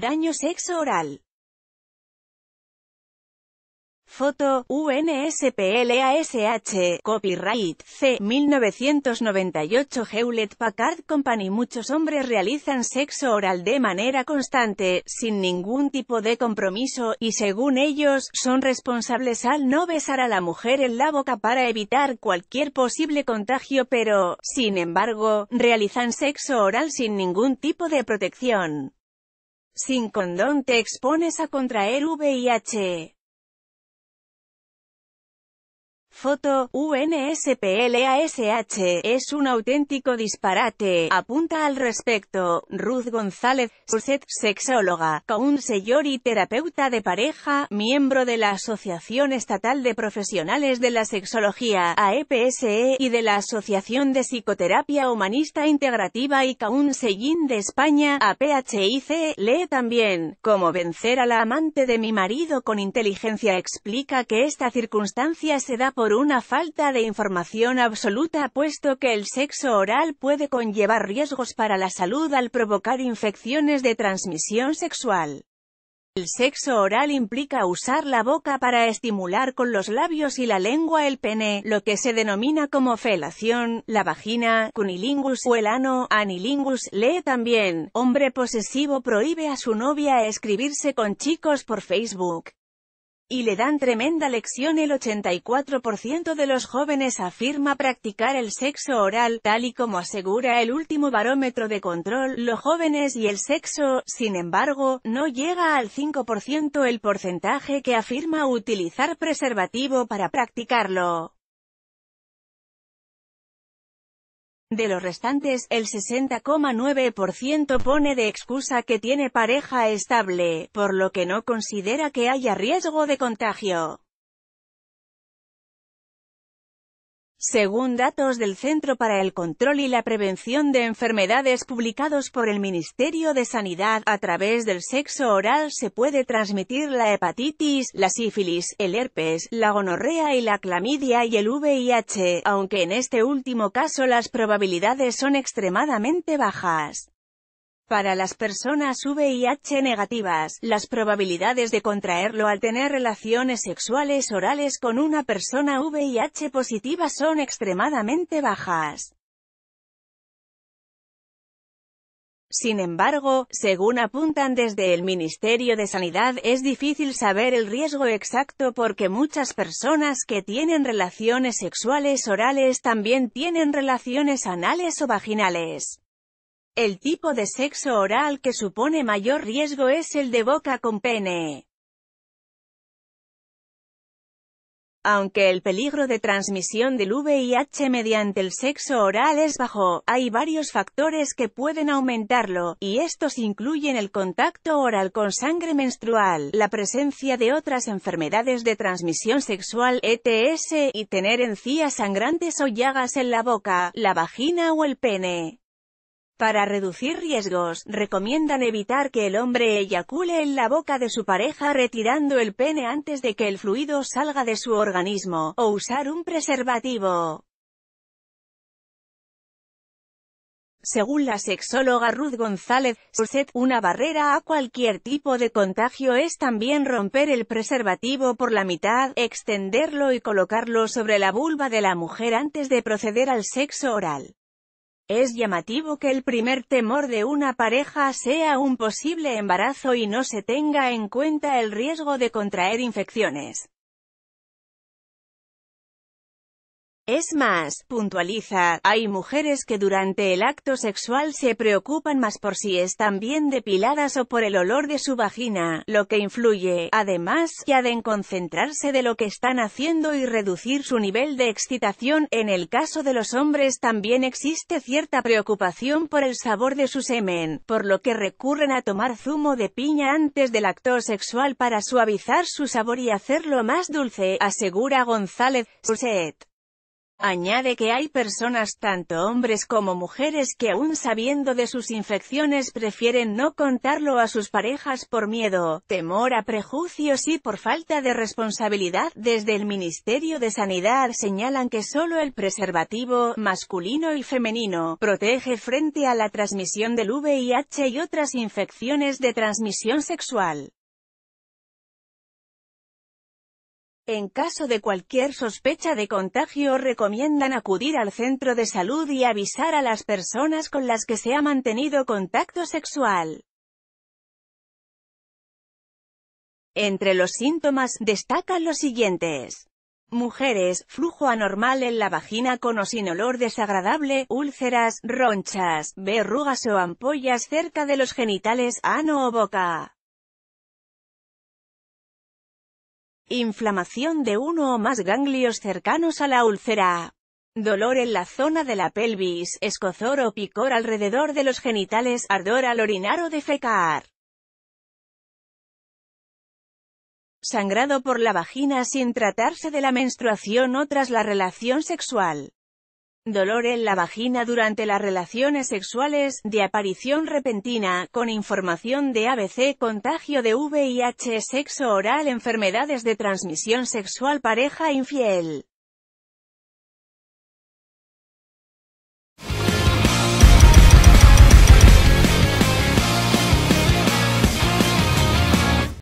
Daño sexo oral. Foto, UNSPLASH, Copyright, C. 1998 Hewlett Packard Company Muchos hombres realizan sexo oral de manera constante, sin ningún tipo de compromiso, y según ellos, son responsables al no besar a la mujer en la boca para evitar cualquier posible contagio pero, sin embargo, realizan sexo oral sin ningún tipo de protección. Sin condón te expones a contraer VIH. Foto, UNSPLASH, es un auténtico disparate, apunta al respecto, Ruth González, Surset, sexóloga, señor y terapeuta de pareja, miembro de la Asociación Estatal de Profesionales de la Sexología, AEPSE, e, y de la Asociación de Psicoterapia Humanista Integrativa y Counseling de España, APHIC, lee también, Cómo vencer a la amante de mi marido con inteligencia explica que esta circunstancia se da por por una falta de información absoluta puesto que el sexo oral puede conllevar riesgos para la salud al provocar infecciones de transmisión sexual. El sexo oral implica usar la boca para estimular con los labios y la lengua el pene, lo que se denomina como felación, la vagina, cunilingus o el ano, anilingus, lee también, hombre posesivo prohíbe a su novia escribirse con chicos por Facebook. Y le dan tremenda lección el 84% de los jóvenes afirma practicar el sexo oral, tal y como asegura el último barómetro de control, los jóvenes y el sexo, sin embargo, no llega al 5% el porcentaje que afirma utilizar preservativo para practicarlo. De los restantes, el 60,9% pone de excusa que tiene pareja estable, por lo que no considera que haya riesgo de contagio. Según datos del Centro para el Control y la Prevención de Enfermedades publicados por el Ministerio de Sanidad, a través del sexo oral se puede transmitir la hepatitis, la sífilis, el herpes, la gonorrea y la clamidia y el VIH, aunque en este último caso las probabilidades son extremadamente bajas. Para las personas VIH negativas, las probabilidades de contraerlo al tener relaciones sexuales orales con una persona VIH positiva son extremadamente bajas. Sin embargo, según apuntan desde el Ministerio de Sanidad, es difícil saber el riesgo exacto porque muchas personas que tienen relaciones sexuales orales también tienen relaciones anales o vaginales. El tipo de sexo oral que supone mayor riesgo es el de boca con pene. Aunque el peligro de transmisión del VIH mediante el sexo oral es bajo, hay varios factores que pueden aumentarlo, y estos incluyen el contacto oral con sangre menstrual, la presencia de otras enfermedades de transmisión sexual ETS y tener encías sangrantes o llagas en la boca, la vagina o el pene. Para reducir riesgos, recomiendan evitar que el hombre eyacule en la boca de su pareja retirando el pene antes de que el fluido salga de su organismo, o usar un preservativo. Según la sexóloga Ruth González, set, una barrera a cualquier tipo de contagio es también romper el preservativo por la mitad, extenderlo y colocarlo sobre la vulva de la mujer antes de proceder al sexo oral. Es llamativo que el primer temor de una pareja sea un posible embarazo y no se tenga en cuenta el riesgo de contraer infecciones. Es más, puntualiza, hay mujeres que durante el acto sexual se preocupan más por si están bien depiladas o por el olor de su vagina, lo que influye, además, que ha de concentrarse de lo que están haciendo y reducir su nivel de excitación. En el caso de los hombres también existe cierta preocupación por el sabor de su semen, por lo que recurren a tomar zumo de piña antes del acto sexual para suavizar su sabor y hacerlo más dulce, asegura González Añade que hay personas tanto hombres como mujeres que aún sabiendo de sus infecciones prefieren no contarlo a sus parejas por miedo, temor a prejuicios y por falta de responsabilidad. Desde el Ministerio de Sanidad señalan que solo el preservativo, masculino y femenino, protege frente a la transmisión del VIH y otras infecciones de transmisión sexual. En caso de cualquier sospecha de contagio recomiendan acudir al centro de salud y avisar a las personas con las que se ha mantenido contacto sexual. Entre los síntomas, destacan los siguientes. Mujeres, flujo anormal en la vagina con o sin olor desagradable, úlceras, ronchas, verrugas o ampollas cerca de los genitales, ano o boca. inflamación de uno o más ganglios cercanos a la úlcera, dolor en la zona de la pelvis, escozor o picor alrededor de los genitales, ardor al orinar o defecar, sangrado por la vagina sin tratarse de la menstruación o tras la relación sexual dolor en la vagina durante las relaciones sexuales, de aparición repentina, con información de ABC, contagio de VIH, sexo oral, enfermedades de transmisión sexual, pareja infiel.